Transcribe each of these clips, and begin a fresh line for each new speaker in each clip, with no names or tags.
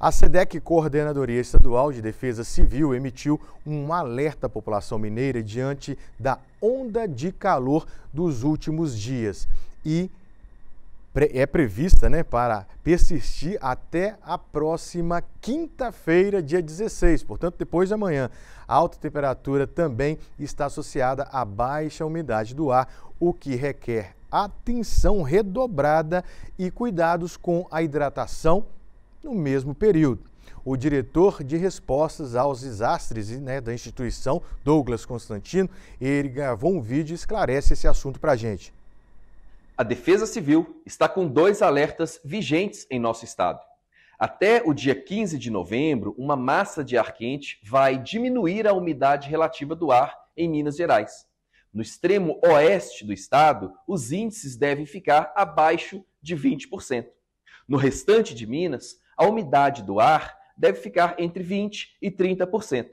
A SEDEC, Coordenadoria Estadual de Defesa Civil, emitiu um alerta à população mineira diante da onda de calor dos últimos dias e é prevista né, para persistir até a próxima quinta-feira, dia 16, portanto, depois de amanhã. A alta temperatura também está associada à baixa umidade do ar, o que requer atenção redobrada e cuidados com a hidratação no mesmo período. O diretor de respostas aos desastres né, da instituição, Douglas Constantino, ele gravou um vídeo e esclarece esse assunto para a gente.
A Defesa Civil está com dois alertas vigentes em nosso estado. Até o dia 15 de novembro, uma massa de ar quente vai diminuir a umidade relativa do ar em Minas Gerais. No extremo oeste do estado, os índices devem ficar abaixo de 20%. No restante de Minas, a umidade do ar deve ficar entre 20% e 30%.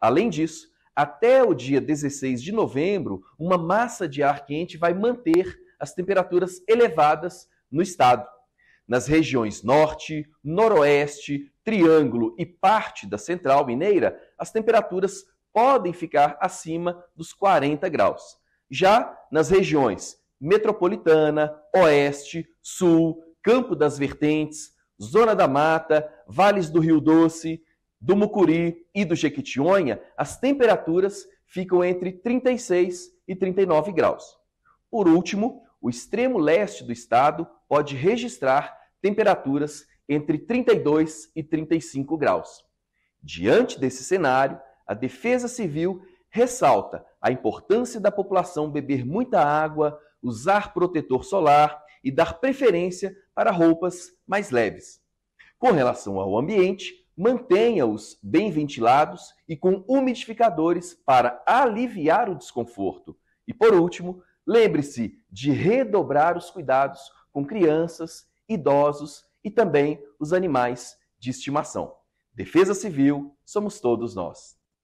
Além disso, até o dia 16 de novembro, uma massa de ar quente vai manter as temperaturas elevadas no estado. Nas regiões norte, noroeste, triângulo e parte da central mineira, as temperaturas podem ficar acima dos 40 graus. Já nas regiões metropolitana, oeste, sul, campo das vertentes, Zona da Mata, vales do Rio Doce, do Mucuri e do Jequitinhonha, as temperaturas ficam entre 36 e 39 graus. Por último, o extremo leste do estado pode registrar temperaturas entre 32 e 35 graus. Diante desse cenário, a Defesa Civil ressalta a importância da população beber muita água, usar protetor solar e dar preferência para roupas mais leves. Com relação ao ambiente, mantenha-os bem ventilados e com umidificadores para aliviar o desconforto. E por último, lembre-se de redobrar os cuidados com crianças, idosos e também os animais de estimação. Defesa Civil somos todos nós.